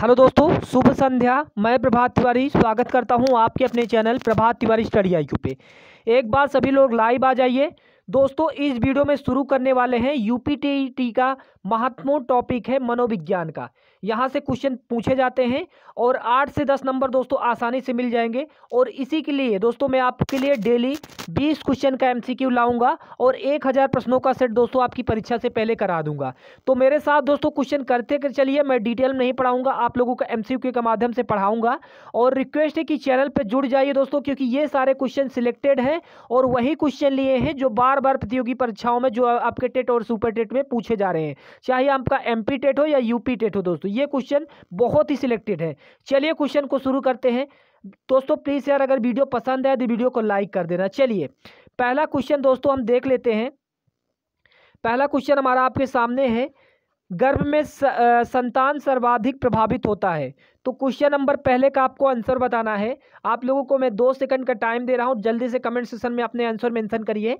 hello दोस्तों शुभ संध्या मैं प्रभात तिवारी स्वागत करता हूं आपके अपने channel Prabhat Tiwari study I पे एक बार सभी लोग लाइव आ जाइए दोस्तों इस वीडियो में शुरू करने वाले हैं टी का महत्वपूर्ण टॉपिक है मनोविज्ञान का यहाँ से क्वेश्चन पूछे जाते हैं और आठ से दस नंबर दोस्तों आसानी से मिल जाएंगे और इसी के लिए दोस्तों मैं आपके लिए डेली बीस क्वेश्चन का एमसीक्यू लाऊंगा और एक हज़ार प्रश्नों का सेट दोस्तों आपकी परीक्षा से पहले करा दूंगा तो मेरे साथ दोस्तों क्वेश्चन करते कर चलिए मैं डिटेल नहीं पढ़ाऊंगा आप लोगों का एम के माध्यम से पढ़ाऊंगा और रिक्वेस्ट है कि चैनल पर जुड़ जाइए दोस्तों क्योंकि ये सारे क्वेश्चन सिलेक्टेड हैं और वही क्वेश्चन लिए हैं जो बार बार प्रतियोगी परीक्षाओं में जो आपके टेट और सुपर टेट में पूछे जा रहे हैं चाहे आपका एम टेट हो या यूपी टेट हो दोस्तों तो ये क्वेश्चन बहुत ही सिलेक्टेड है चलिए क्वेश्चन को शुरू करते हैं दोस्तों प्लीज़ यार अगर वीडियो पसंद आए तो वीडियो को लाइक कर देना चलिए पहला क्वेश्चन दोस्तों हम देख लेते हैं पहला क्वेश्चन हमारा आपके सामने है गर्भ में संतान सर्वाधिक प्रभावित होता है तो क्वेश्चन नंबर पहले का आपको आंसर बताना है आप लोगों को मैं दो सेकंड का टाइम दे रहा हूँ जल्दी से कमेंट सेक्शन में अपने आंसर मेंशन करिए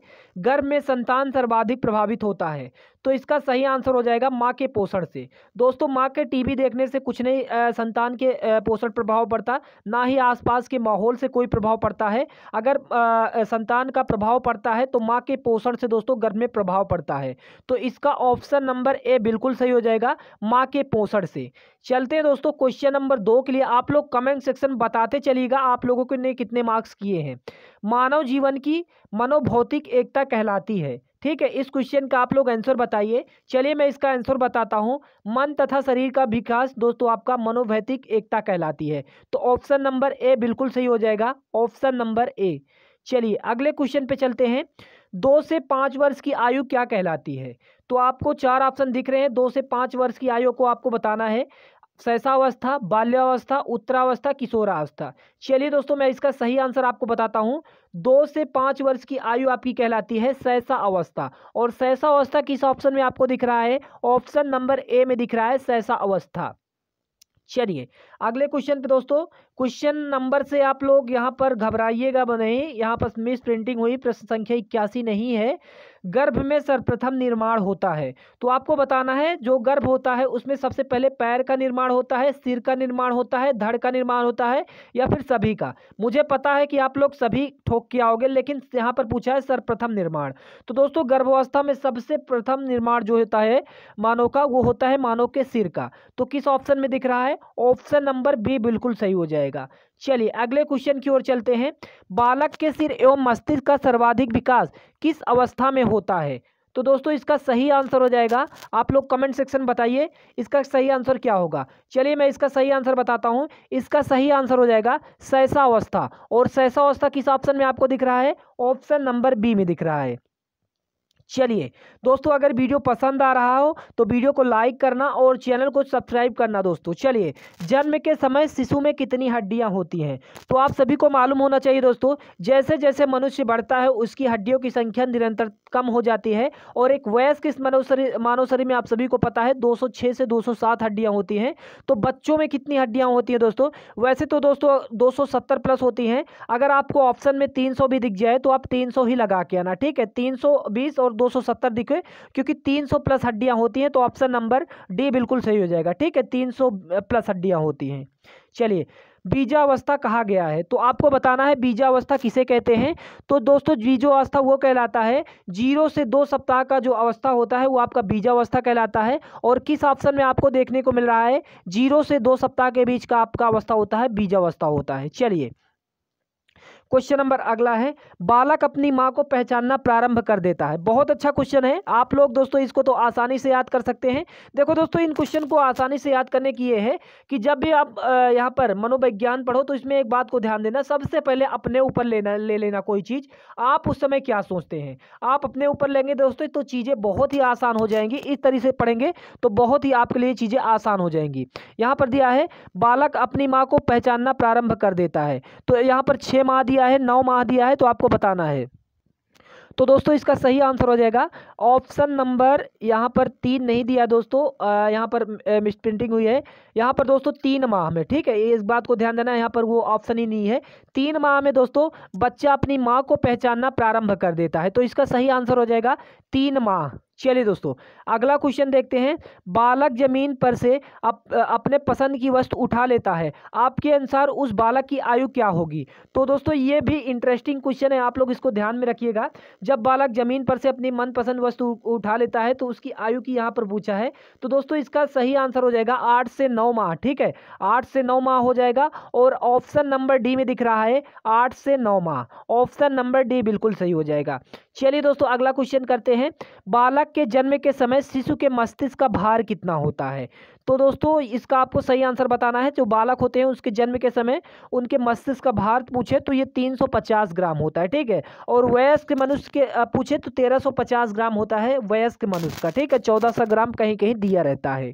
गर्भ में संतान सर्वाधिक प्रभावित होता है तो इसका सही आंसर हो जाएगा माँ के पोषण से दोस्तों माँ के टीवी देखने से कुछ नहीं आ, संतान के पोषण प्रभाव पड़ता ना ही आसपास के माहौल से कोई प्रभाव पड़ता है अगर आ, संतान का प्रभाव पड़ता है तो माँ के पोषण से दोस्तों गर्भ में प्रभाव पड़ता है तो इसका ऑप्शन नंबर ए बिल्कुल सही हो जाएगा माँ के पोषण से चलते हैं दोस्तों क्वेश्चन नंबर नंबर दो के लिए आप लोग कमेंट सेक्शन बताते चलिएगा आप लोगों ने कितने मार्क्स किए हैं मानव जीवन की मनोभौतिक एकता कहलाती है ठीक है इस क्वेश्चन का आप लोग आंसर बताइए चलिए मैं इसका आंसर बताता हूँ मन तथा शरीर का विकास दोस्तों आपका मनोभैतिक एकता कहलाती है तो ऑप्शन नंबर ए बिल्कुल सही हो जाएगा ऑप्शन नंबर ए चलिए अगले क्वेश्चन पे चलते हैं दो से पाँच वर्ष की आयु क्या कहलाती है तो आपको चार ऑप्शन दिख रहे हैं दो से पाँच वर्ष की आयु को आपको बताना है शैशावस्था बाल्यावस्था उत्तरावस्था किशोरावस्था चलिए दोस्तों मैं इसका सही आंसर आपको बताता हूँ दो से पाँच वर्ष की आयु आपकी कहलाती है सहसा अवस्था और सहसा अवस्था किस ऑप्शन में आपको दिख रहा है ऑप्शन नंबर ए में दिख रहा है सहसा अवस्था चलिए अगले क्वेश्चन पे दोस्तों क्वेश्चन नंबर से आप लोग यहाँ पर घबराइएगा नहीं यहाँ पर मिस प्रिंटिंग हुई प्रश्न संख्या इक्यासी नहीं है गर्भ में सर्वप्रथम निर्माण होता है तो आपको बताना है जो गर्भ होता है उसमें सबसे पहले पैर का निर्माण होता है सिर का निर्माण होता है धड़ का निर्माण होता है या फिर सभी का मुझे पता है कि आप लोग सभी ठोक के आओगे लेकिन यहाँ पर पूछा है सर्वप्रथम निर्माण तो दोस्तों गर्भावस्था में सबसे प्रथम निर्माण जो होता है मानव का वो होता है मानव के सिर का तो किस ऑप्शन में दिख रहा है ऑप्शन नंबर बी बिल्कुल सही हो जाएगा चलिए अगले क्वेश्चन की ओर चलते हैं बालक के सिर एवं मस्तिष्क का सर्वाधिक विकास किस अवस्था में होता है तो दोस्तों इसका सही आंसर हो जाएगा आप लोग कमेंट सेक्शन बताइए इसका सही आंसर क्या होगा चलिए मैं इसका सही आंसर बताता हूँ इसका सही आंसर हो जाएगा सहसा अवस्था और सहसा अवस्था किस ऑप्शन में आपको दिख रहा है ऑप्शन नंबर बी में दिख रहा है चलिए दोस्तों अगर वीडियो पसंद आ रहा हो तो वीडियो को लाइक करना और चैनल को सब्सक्राइब करना दोस्तों चलिए जन्म के समय शिशु में कितनी हड्डियाँ होती हैं तो आप सभी को मालूम होना चाहिए दोस्तों जैसे जैसे मनुष्य बढ़ता है उसकी हड्डियों की संख्या निरंतर कम हो जाती है और एक वयस्क इस मानव शरीर मानव शरीर में आप सभी को पता है दो से दो हड्डियाँ होती हैं तो बच्चों में कितनी हड्डियाँ होती हैं दोस्तों वैसे तो दोस्तों दो प्लस होती हैं अगर आपको ऑप्शन में तीन भी दिख जाए तो आप तीन ही लगा के आना ठीक है तीन और दो सौ सत्तर दिखे क्योंकि तीन सौ प्लस हड्डियाँ होती हैं तो ऑप्शन नंबर डी बिल्कुल सही हो जाएगा ठीक है तीन सौ प्लस हड्डियाँ होती हैं चलिए बीजावस्था कहा गया है तो आपको बताना है बीजावस्था किसे कहते हैं तो दोस्तों बीजोवस्था वो कहलाता है जीरो से दो सप्ताह का जो अवस्था होता है वो आपका बीजावस्था कहलाता है और किस ऑप्शन में आपको देखने को मिल रहा है जीरो से दो सप्ताह के बीच का आपका अवस्था होता है बीजावस्था होता है चलिए क्वेश्चन नंबर अगला है बालक अपनी माँ को पहचानना प्रारंभ कर देता है बहुत अच्छा क्वेश्चन है आप लोग दोस्तों इसको तो आसानी से याद कर सकते हैं देखो दोस्तों इन क्वेश्चन को आसानी से याद करने की ये है कि जब भी आप यहाँ पर मनोविज्ञान पढ़ो तो इसमें एक बात को ध्यान देना सबसे पहले अपने ऊपर लेना ले लेना कोई चीज़ आप उस समय क्या सोचते हैं आप अपने ऊपर लेंगे दोस्तों तो चीज़ें बहुत ही आसान हो जाएंगी इस तरह से पढ़ेंगे तो बहुत ही आपके लिए चीज़ें आसान हो जाएंगी यहाँ पर दिया है बालक अपनी माँ को पहचानना प्रारंभ कर देता है तो यहाँ पर छः माह दिया है नौ माह दिया है तो आपको बताना है तो दोस्तों इसका सही आंसर हो जाएगा ऑप्शन नंबर यहाँ पर तीन नहीं दिया दोस्तों यहाँ पर मिस प्रिंटिंग हुई है यहाँ पर दोस्तों तीन माह में ठीक है इस बात को ध्यान देना यहाँ पर वो ऑप्शन ही नहीं है तीन माह में दोस्तों बच्चा अपनी माँ को पहचानना प्रारंभ कर देता है तो इसका सही आंसर हो जाएगा तीन माह चलिए दोस्तों अगला क्वेश्चन देखते हैं बालक जमीन पर से अप, अपने पसंद की वस्तु उठा लेता है आपके अनुसार उस बालक की आयु क्या होगी तो दोस्तों ये भी इंटरेस्टिंग क्वेश्चन है आप लोग इसको ध्यान में रखिएगा जब बालक जमीन पर से अपनी मनपसंद वस्तु उठा लेता है तो उसकी आयु की यहाँ पर पूछा है तो दोस्तों इसका सही आंसर हो जाएगा आठ से नौ माह ठीक है आठ से नौ माह हो जाएगा और ऑप्शन नंबर डी में दिख रहा है आठ से नौ माह ऑप्शन नंबर डी बिल्कुल सही हो जाएगा चलिए दोस्तों अगला क्वेश्चन करते हैं बालक के जन्म के समय शिशु के मस्तिष्क का भार कितना होता है तो दोस्तों इसका आपको सही आंसर बताना है जो बालक होते हैं उसके जन्म के समय उनके मस्तिष्क का भार पूछे तो ये 350 ग्राम होता है ठीक है और वयस्क मनुष्य के पूछे तो 1350 ग्राम होता है वयस्क मनुष्य का ठीक है सौ ग्राम कहीं कहीं दिया रहता है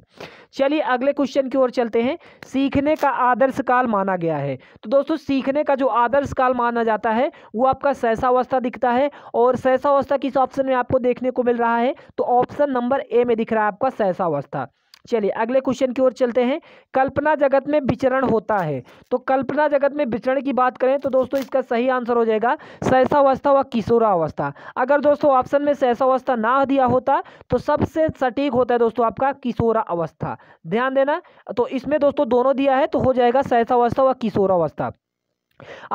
चलिए अगले क्वेश्चन की ओर चलते हैं सीखने का आदर्श काल माना गया है तो दोस्तों सीखने का जो आदर्श काल माना जाता है वो आपका अवस्था दिखता है और अवस्था किस ऑप्शन में आपको देखने को मिल रहा है तो ऑप्शन नंबर ए में दिख रहा है आपका अवस्था चलिए अगले क्वेश्चन की ओर चलते हैं कल्पना जगत में विचरण होता है तो कल्पना जगत में विचरण की बात करें तो दोस्तों इसका सही आंसर हो जाएगा सहसावस्था व किशोरावस्था अगर दोस्तों ऑप्शन में सहसावस्था ना दिया होता तो सबसे सटीक होता है दोस्तों आपका किशोरा अवस्था ध्यान देना तो इसमें दोस्तों दोनों दिया है तो हो जाएगा सहसावस्था व किशोरावस्था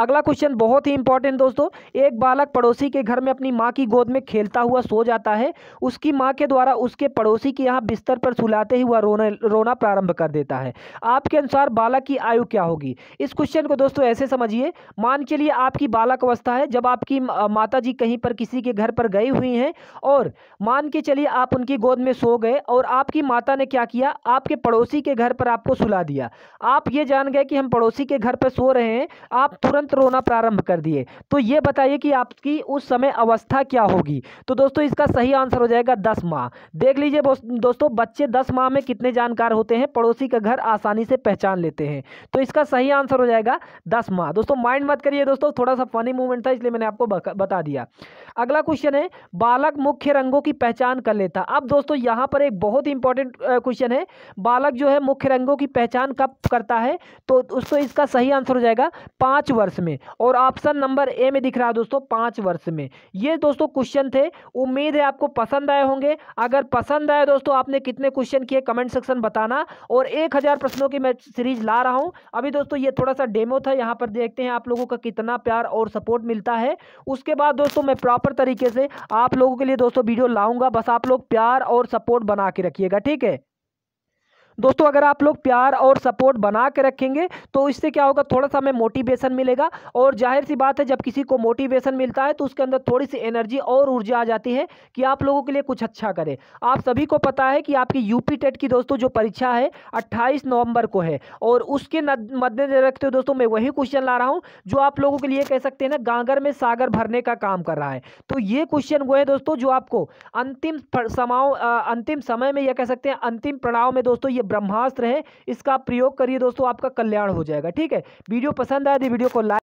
अगला क्वेश्चन बहुत ही इंपॉर्टेंट दोस्तों एक बालक पड़ोसी के घर में अपनी माँ की गोद में खेलता हुआ सो जाता है उसकी माँ के द्वारा उसके पड़ोसी के यहाँ बिस्तर पर सुलाते ही हुआ रोने रोना प्रारंभ कर देता है आपके अनुसार बालक की आयु क्या होगी इस क्वेश्चन को दोस्तों ऐसे समझिए मान के लिए आपकी बालक अवस्था है जब आपकी माता जी कहीं पर किसी के घर पर गई हुई हैं और मान के चलिए आप उनकी गोद में सो गए और आपकी माता ने क्या किया आपके पड़ोसी के घर पर आपको सुला दिया आप ये जान गए कि हम पड़ोसी के घर पर सो रहे हैं आप आप तुरंत रोना प्रारंभ कर दिए तो ये बताइए कि आपकी उस समय अवस्था क्या होगी तो दोस्तों इसका सही आंसर हो जाएगा दस माह देख लीजिए दोस्तों बच्चे दस माह में कितने जानकार होते हैं पड़ोसी का घर आसानी से पहचान लेते हैं तो इसका सही आंसर हो जाएगा दस माह दोस्तों माइंड मत करिए दोस्तों थोड़ा सा फनी मूवमेंट था इसलिए मैंने आपको बता दिया अगला क्वेश्चन है बालक मुख्य रंगों की पहचान कर लेता अब दोस्तों यहाँ पर एक बहुत इंपॉर्टेंट क्वेश्चन है बालक जो है मुख्य रंगों की पहचान कब करता है तो दोस्तों इसका सही आंसर हो जाएगा पाँच पाँच वर्ष में और ऑप्शन नंबर ए में दिख रहा है दोस्तों पाँच वर्ष में ये दोस्तों क्वेश्चन थे उम्मीद है आपको पसंद आए होंगे अगर पसंद आए दोस्तों आपने कितने क्वेश्चन किए कमेंट सेक्शन बताना और एक हज़ार प्रश्नों की मैं सीरीज ला रहा हूँ अभी दोस्तों ये थोड़ा सा डेमो था यहाँ पर देखते हैं आप लोगों का कितना प्यार और सपोर्ट मिलता है उसके बाद दोस्तों मैं प्रॉपर तरीके से आप लोगों के लिए दोस्तों वीडियो लाऊंगा बस आप लोग प्यार और सपोर्ट बना के रखिएगा ठीक है दोस्तों अगर आप लोग प्यार और सपोर्ट बना के रखेंगे तो इससे क्या होगा थोड़ा सा हमें मोटिवेशन मिलेगा और जाहिर सी बात है जब किसी को मोटिवेशन मिलता है तो उसके अंदर थोड़ी सी एनर्जी और ऊर्जा आ जाती है कि आप लोगों के लिए कुछ अच्छा करें आप सभी को पता है कि आपकी यूपी टेट की दोस्तों जो परीक्षा है अट्ठाईस नवंबर को है और उसके मद्देनजर रखते हुए दोस्तों मैं वही क्वेश्चन ला रहा हूँ जो आप लोगों के लिए कह सकते हैं ना गांगर में सागर भरने का काम कर रहा है तो ये क्वेश्चन वो है दोस्तों जो आपको अंतिम समाओ अंतिम समय में यह कह सकते हैं अंतिम प्रणाव में दोस्तों ये ब्रह्मास्त्र है इसका प्रयोग करिए दोस्तों आपका कल्याण हो जाएगा ठीक है वीडियो पसंद आए तो वीडियो को लाइक